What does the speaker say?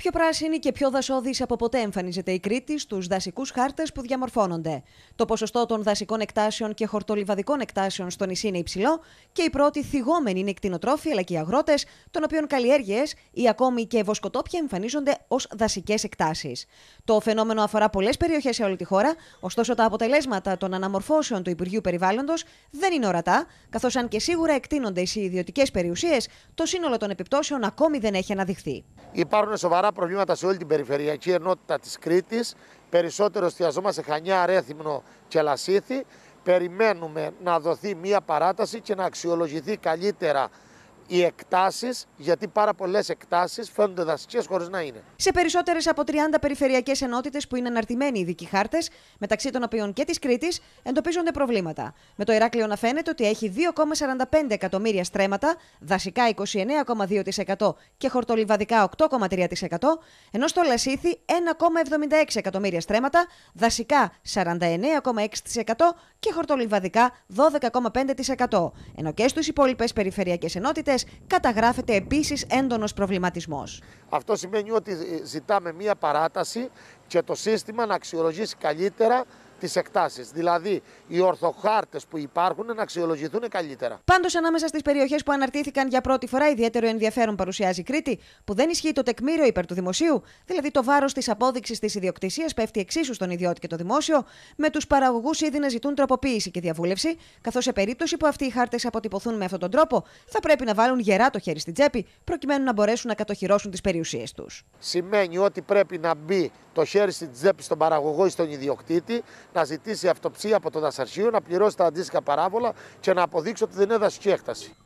Πιο πράσινη και πιο δασώδη από ποτέ εμφανίζεται η Κρήτη στους δασικούς χάρτες που διαμορφώνονται. Το ποσοστό των δασικών εκτάσεων και χορτολιβαδικών εκτάσεων στο νησί είναι υψηλό και οι πρώτοι θυγόμενοι είναι οι κτηνοτρόφοι αλλά και οι αγρότες, των οποίων καλλιέργειες ή ακόμη και βοσκοτόπια εμφανίζονται ως δασικές εκτάσεις. Το φαινόμενο αφορά πολλές περιοχές σε όλη τη χώρα, ωστόσο τα αποτελέσματα των αναμορφώσεων του Υπουργείου Περιβάλλοντος δεν είναι ορατά, καθώς αν και σίγουρα εκτείνονται οι ιδιωτικές περιουσίες, το σύνολο των επιπτώσεων ακόμη δεν έχει αναδειχθεί. Υπάρχουν σοβαρά προβλήματα σε όλη την περιφερειακή ενότητα της Κρήτης. Περισσότερο εστιαζόμαστε Χανιά, Αρέθυμνο και Λασίθη. Περιμένουμε να δοθεί μία παράταση και να αξιολογηθεί καλύτερα οι εκτάσεις, γιατί πάρα πολλές εκτάσεις φαίνονται δασικές χωρίς να είναι. Σε περισσότερες από 30 περιφερειακές ενότητες που είναι αναρτημένοι ειδικοί χάρτες, μεταξύ των οποίων και της Κρήτης, εντοπίζονται προβλήματα. Με το Ηράκλειο να φαίνεται ότι έχει 2,45 εκατομμύρια στρέμματα, δασικά 29,2% και χορτολιβαδικά 8,3%, ενώ στο Λασίθι 1,76 εκατομμύρια στρέμματα, δασικά 49,6% και χορτολιβαδικά 12,5%. Ενώ και στις υπόλοιπες περιφερειακές ενότητες καταγράφεται επίσης έντονος προβληματισμός. Αυτό σημαίνει ότι ε, ζητάμε μία παράταση και το σύστημα να αξιολογήσει καλύτερα τις εκτάσεις. Δηλαδή, οι ορθοχάρτες που υπάρχουν να αξιολογηθούν καλύτερα. Πάντως, ανάμεσα στις περιοχές που αναρτήθηκαν για πρώτη φορά, ιδιαίτερο ενδιαφέρον παρουσιάζει Κρήτη, που δεν ισχύει το τεκμήριο υπέρ του δημοσίου, δηλαδή το βάρος της απόδειξης της ιδιοκτησίας πέφτει εξίσου στον ιδιώτη και το δημόσιο, με τους παραγωγούς ήδη να ζητούν τροποποίηση και διαβούλευση, καθώς σε περίπτωση που αυτοί οι χάρτες αποτυπωθούν με αυτόν τον τρόπο, θα πρέπει να βάλουν γερά το χέρι στην τσέπη, προκειμένου να μπορέσουν να κατοχυρώσουν τις περιουσίες τους. Σημαίνει ότι πρέπει να μπει το χέρι στην τσέπη στον παραγωγό ή στον ιδιοκτήτη, να ζητήσει αυτοψία από το δασαρχείο, να πληρώσει τα αντίστοιχα παράβολα και να αποδείξει ότι δεν έδωσε και έκταση.